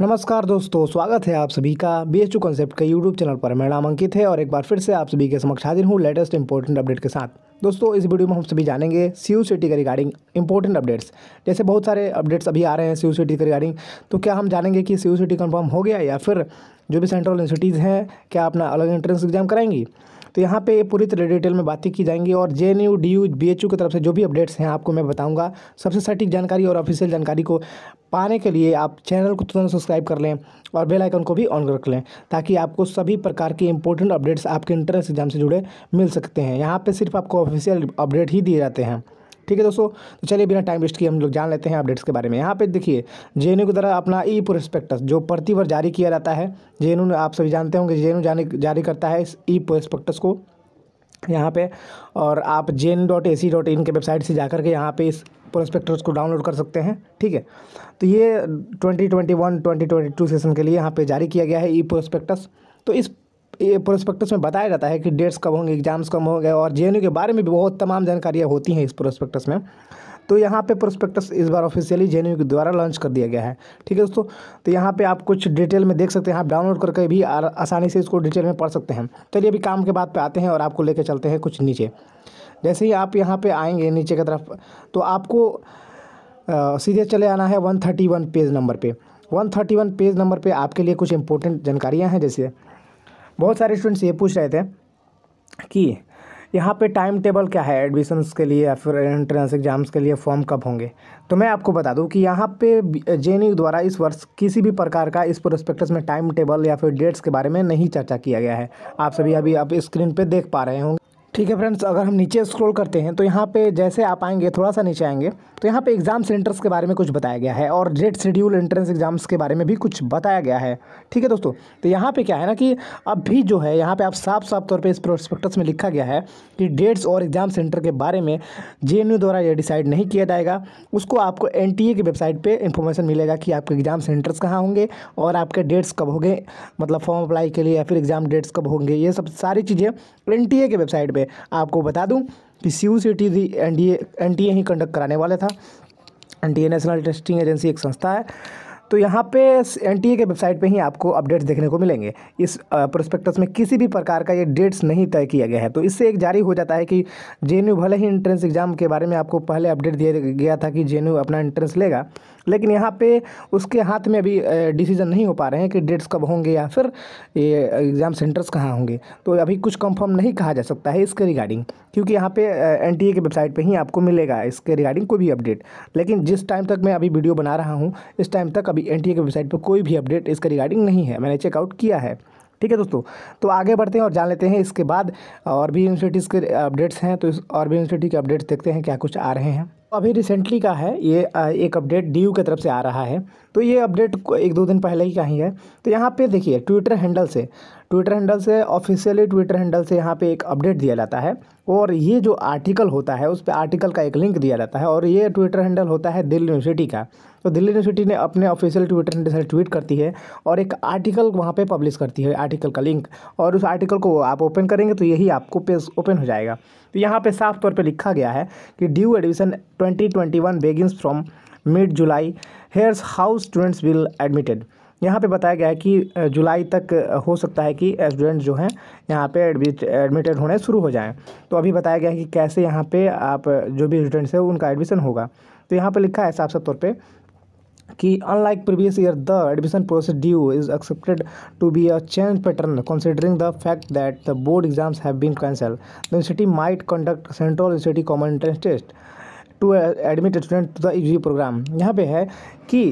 नमस्कार दोस्तों स्वागत है आप सभी का बी एच यू कॉन्सेप्ट के यूट्यूब चैनल पर मैं नाम अंकित है और एक बार फिर से आप सभी के समक्ष हाजिर हूँ लेटेस्ट इंपॉर्टेंट अपडेट के साथ दोस्तों इस वीडियो में हम सभी जानेंगे सी यू सिटी के रिगार्डिंग इंपॉर्टेंट अपडेट्स जैसे बहुत सारे अपडेट्स अभी आ रहे हैं सी यू सिटी के रिगार्डिंग तो क्या हम जानेंगे कि सी यू सिटी कन्फर्म हो गया या फिर जो भी सेंट्रल यूनिवर्सिटीज़ हैं क्या अपना अलग एंट्रेंस एग्जाम कराएंगी तो यहाँ पे पूरी तरह डिटेल में बातें की जाएंगी और J N U D U B H U की तरफ से जो भी अपडेट्स हैं आपको मैं बताऊँगा सबसे सटीक जानकारी और ऑफिशियल जानकारी को पाने के लिए आप चैनल को तुरंत सब्सक्राइब कर लें और बेल आइकन को भी ऑन कर लें ताकि आपको सभी प्रकार के इंपॉर्टेंट अपडेट्स आपके इंट्रेंस एग्जाम से जुड़े मिल सकते हैं यहाँ पे सिर्फ आपको ऑफिशियल अपडेट ही दिए जाते हैं ठीक है दोस्तों तो चलिए बिना टाइम वेस्ट किए हम लोग जान लेते हैं अपडेट्स के बारे में यहाँ पे देखिए जे एन द्वारा अपना ई प्रोस्पेक्टस जो प्रति वर्ष जारी किया जाता है जे आप सभी जानते होंगे जे एन जारी करता है इस ई प्रोस्पेक्टस को यहाँ पे और आप J N dot A C dot in के वेबसाइट से जाकर के यहाँ पे इस प्रोस्पेक्टर्स को डाउनलोड कर सकते हैं ठीक है तो ये 2021-2022 सेशन के लिए यहाँ पे जारी किया गया है ई प्रोस्पेक्टस तो इस ये प्रोस्पेक्टस में बताया जाता है कि डेट्स कब होंगे एग्जाम्स कब होंगे और जे के बारे में भी बहुत तमाम जानकारियाँ होती हैं इस प्रोस्पेक्टस में तो यहाँ पे प्रोस्पेक्टस इस बार ऑफिशियली जे के द्वारा लॉन्च कर दिया गया है ठीक है दोस्तों तो यहाँ पे आप कुछ डिटेल में देख सकते हैं आप डाउनलोड करके भी आसानी से इसको डिटेल में पढ़ सकते हैं चलिए अभी काम के बाद पे आते हैं और आपको लेके चलते हैं कुछ नीचे जैसे ही आप यहाँ पे आएंगे नीचे की तरफ तो आपको आ, सीधे चले आना है one thirty one page number पर one thirty one page number पर आपके लिए कुछ इंपॉर्टेंट जानकारियाँ हैं जैसे बहुत सारे स्टूडेंट्स ये पूछ रहे थे कि यहाँ पे टाइम टेबल क्या है एडमिशन्स के लिए या फिर एंट्रेंस एग्ज़ाम्स के लिए फॉर्म कब होंगे तो मैं आपको बता दूँ कि यहाँ पे जे द्वारा इस वर्ष किसी भी प्रकार का इस प्रोस्पेक्टस में टाइम टेबल या फिर डेट्स के बारे में नहीं चर्चा किया गया है आप सभी अभी आप स्क्रीन पे देख पा रहे होंगे ठीक है फ्रेंड्स अगर हम नीचे स्क्रॉल करते हैं तो यहाँ पे जैसे आप आएंगे थोड़ा सा नीचे आएंगे तो यहाँ पे एग्ज़ाम सेंटर्स के बारे में कुछ बताया गया है और डेट शेड्यूल एंट्रेंस एग्जाम्स के बारे में भी कुछ बताया गया है ठीक है दोस्तों तो यहाँ पे क्या है ना कि अब भी जो है यहाँ पे आप साफ साफ तौर पर इस प्रोस्पेक्टस में लिखा गया है कि डेट्स और एग्ज़ाम सेंटर के बारे में जे द्वारा ये डिसाइड नहीं किया जाएगा उसको आपको एन की वेबसाइट पर इन्फॉर्मेशन मिलेगा कि आपके एग्ज़ाम सेंटर्स कहाँ होंगे और आपके डेट्स कब होंगे मतलब फॉर्म अप्लाई के लिए या फिर एग्ज़ाम डेट्स कब होंगे ये सब सारी चीज़ें एन के वेबसाइट पर आपको बता दूं कि CU C T N D T ही कंडक्ट कराने वाला था N T national testing agency एक संस्था है तो यहाँ पे एन के वेबसाइट पे ही आपको अपडेट्स देखने को मिलेंगे इस प्रोस्पेक्टस में किसी भी प्रकार का ये डेट्स नहीं तय किया गया है तो इससे एक जारी हो जाता है कि जे भले ही एंट्रेंस एग्ज़ाम के बारे में आपको पहले अपडेट दिया गया था कि जे अपना एंट्रेंस लेगा लेकिन यहाँ पे उसके हाथ में अभी डिसीजन नहीं हो पा रहे हैं कि डेट्स कब होंगे या फिर ये एग्ज़ाम सेंटर्स कहाँ होंगे तो अभी कुछ कंफर्म नहीं कहा जा सकता है इसके रिगार्डिंग क्योंकि यहाँ पे एनटीए की वेबसाइट पे ही आपको मिलेगा इसके रिगार्डिंग कोई भी अपडेट लेकिन जिस टाइम तक मैं अभी वीडियो बना रहा हूँ इस टाइम तक अभी एनटीए की वेबसाइट पर कोई भी अपडेट इसके रिगार्डिंग नहीं है मैंने चेकआउट किया है ठीक है दोस्तों तो आगे बढ़ते हैं और जान लेते हैं इसके बाद और भी यूनिवर्सिटीज़ के अपडेट्स हैं तो और भी यूनिवर्सिटी के अपडेट्स देखते हैं क्या कुछ आ रहे हैं अभी रिसेंटली का है ये एक अपडेट डी की तरफ से आ रहा है तो ये अपडेट एक दो दिन पहले ही का ही है तो यहाँ पे देखिए ट्विटर हैंडल से ट्विटर हैंडल से ऑफिशियली ट्विटर हैंडल से यहाँ पे एक अपडेट दिया जाता है और ये जो आर्टिकल होता है उस पर आर्टिकल का एक लिंक दिया जाता है और ये ट्विटर हैंडल होता है दिल्ली यूनिवर्सिटी का तो दिल्ली यूनिवर्सिटी ने अपने ऑफिशियल ट्विटर हैंडल से ट्वीट करती है और एक आर्टिकल वहाँ पर पब्लिश करती है आर्टिकल का लिंक और उस आर्टिकल को आप ओपन करेंगे तो यही आपको पेज ओपन हो जाएगा तो यहाँ पर साफ तौर पर लिखा गया है कि DU admission 2021 begin from mid July here's how students will admitted यहाँ पे बताया गया है कि जुलाई तक हो सकता है कि स्टूडेंट्स जो हैं यहाँ पे एडमिटेड होने शुरू हो जाएं तो अभी बताया गया है कि कैसे यहाँ पे आप जो भी स्टूडेंट्स हैं उनका एडमिशन होगा तो यहाँ पे लिखा है साफ साफ तौर पे कि unlike previous year the admission process DU is accepted to be a change pattern considering the fact that the board exams have been cancel the university might conduct central university common entrance test to admit student to the U program यहाँ पे है कि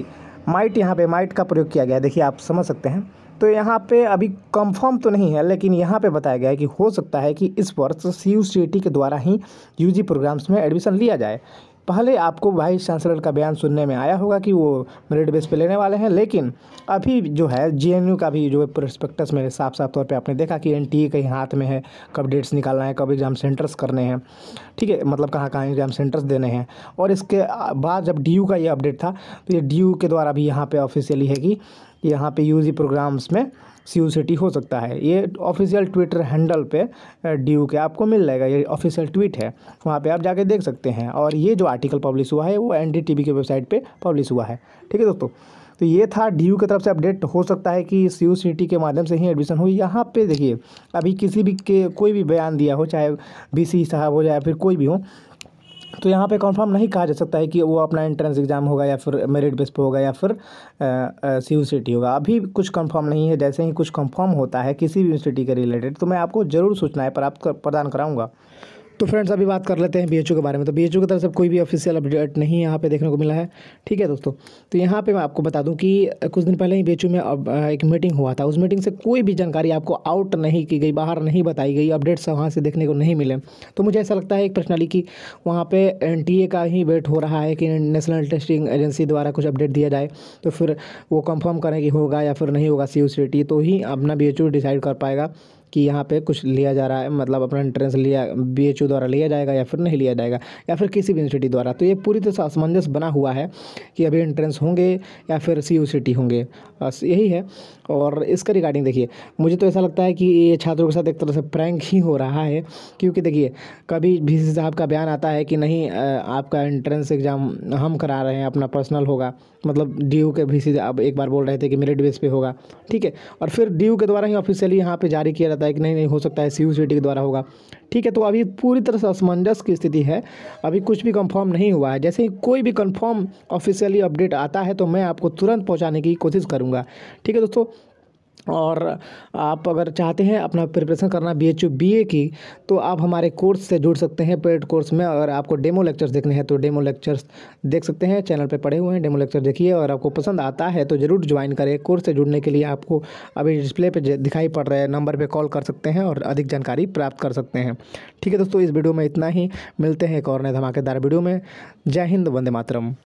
might यहाँ पे might का प्रयोग किया गया है देखिए आप समझ सकते हैं तो यहाँ पे अभी कंफर्म तो नहीं है लेकिन यहाँ पे बताया गया है कि हो सकता है कि इस वर्ष सी के द्वारा ही यूजी प्रोग्राम्स में एडमिशन लिया जाए पहले आपको वाइस चांसलर का बयान सुनने में आया होगा कि वो मेरिट बेस पे लेने वाले हैं लेकिन अभी जो है जेएनयू का भी जो प्रोस्पेक्टस में साफ साफ तौर पे आपने देखा कि एनटीए e कहीं हाथ में है कब डेट्स निकालना है कब एग्ज़ाम सेंटर्स करने हैं ठीक है मतलब कहाँ कहाँ एग्ज़ाम सेंटर्स देने हैं और इसके बाद जब डी का ये अपडेट था तो ये डी के द्वारा भी यहाँ पर ऑफिशियली है कि कि यहाँ पे यूज प्रोग्राम्स में सी यू सी टी हो सकता है ये ऑफिशियल ट्विटर हैंडल पे यू के आपको मिल जाएगा ये ऑफिशियल ट्वीट है वहाँ पे आप जाके देख सकते हैं और ये जो आर्टिकल पब्लिश हुआ है वो एन डी टी वी की वेबसाइट पर पब्लिश हुआ है ठीक है दोस्तों तो ये था डी की तरफ से अपडेट हो सकता है कि सी यू सी टी के माध्यम से ही एडमिशन हुई यहाँ पे देखिए अभी किसी भी के कोई भी बयान दिया हो चाहे बी सी साहब हो या फिर कोई भी हो तो यहाँ पे कंफर्म नहीं कहा जा सकता है कि वो अपना एंट्रेंस एग्ज़ाम होगा या फिर मेरिट बेस पर होगा या फिर सी यू सी टी होगा अभी कुछ कंफर्म नहीं है जैसे ही कुछ कंफर्म होता है किसी भी यूनिवर्सिटी के रिलेटेड तो मैं आपको ज़रूर सूचनाएँ प्राप्त प्रदान कराऊँगा तो फ्रेंड्स अभी बात कर लेते हैं बी के बारे में तो बी की तरफ से कोई भी ऑफिशियल अपडेट नहीं यहाँ पे देखने को मिला है ठीक है दोस्तों तो यहाँ पे मैं आपको बता दूँ कि कुछ दिन पहले ही बी में एक मीटिंग हुआ था उस मीटिंग से कोई भी जानकारी आपको आउट नहीं की गई बाहर नहीं बताई गई अपडेट्स वहाँ से देखने को नहीं मिले तो मुझे ऐसा लगता है एक पर्सनली कि वहाँ पर एन का ही वेट हो रहा है कि नेशनल टेस्टिंग एजेंसी द्वारा कुछ अपडेट दिया जाए तो फिर वो कंफर्म करें कि होगा या फिर नहीं होगा सी तो ही अपना बी डिसाइड कर पाएगा कि यहाँ पे कुछ लिया जा रहा है मतलब अपना एंट्रेंस लिया बी द्वारा लिया जाएगा या फिर नहीं लिया जाएगा या फिर किसी भी यूनिवर्सिटी द्वारा तो ये पूरी तरह से बना हुआ है कि अभी एंट्रेंस होंगे या फिर सी यू होंगे बस यही है और इसका रिगार्डिंग देखिए मुझे तो ऐसा लगता है कि ये छात्रों के साथ एक तरह से प्रैंक ही हो रहा है क्योंकि देखिए कभी भी साहब का बयान आता है कि नहीं आपका एंट्रेंस एग्ज़ाम हम करा रहे हैं अपना पर्सनल होगा मतलब डी के भी आप एक बार बोल रहे थे कि मेरिट बेस पे होगा ठीक है और फिर डी के द्वारा ही ऑफिशियली यहाँ पर जारी किया जाता है है कि नहीं नहीं हो सकता है सी के द्वारा होगा ठीक है तो अभी पूरी तरह से असमंजस की स्थिति है अभी कुछ भी कंफर्म नहीं हुआ है जैसे ही कोई भी कंफर्म ऑफिशियली अपडेट आता है तो मैं आपको तुरंत पहुंचाने की कोशिश करूंगा ठीक है दोस्तों और आप अगर चाहते हैं अपना प्रिपरेशन करना B H U B A की तो आप हमारे कोर्स से जुड़ सकते हैं पेड कोर्स में अगर आपको डेमो लेक्चर्स देखने हैं तो डेमो लेक्चर्स देख सकते हैं चैनल पर पढ़े हुए हैं डेमो लेक्चर देखिए और आपको पसंद आता है तो ज़रूर ज्वाइन करें कोर्स से जुड़ने के लिए आपको अभी डिस्प्ले पर दिखाई पड़ रहा है नंबर पर कॉल कर सकते हैं और अधिक जानकारी प्राप्त कर सकते हैं ठीक है दोस्तों इस वीडियो में इतना ही मिलते हैं एक और नए धमाकेदार वीडियो में जय हिंद वंदे मातरम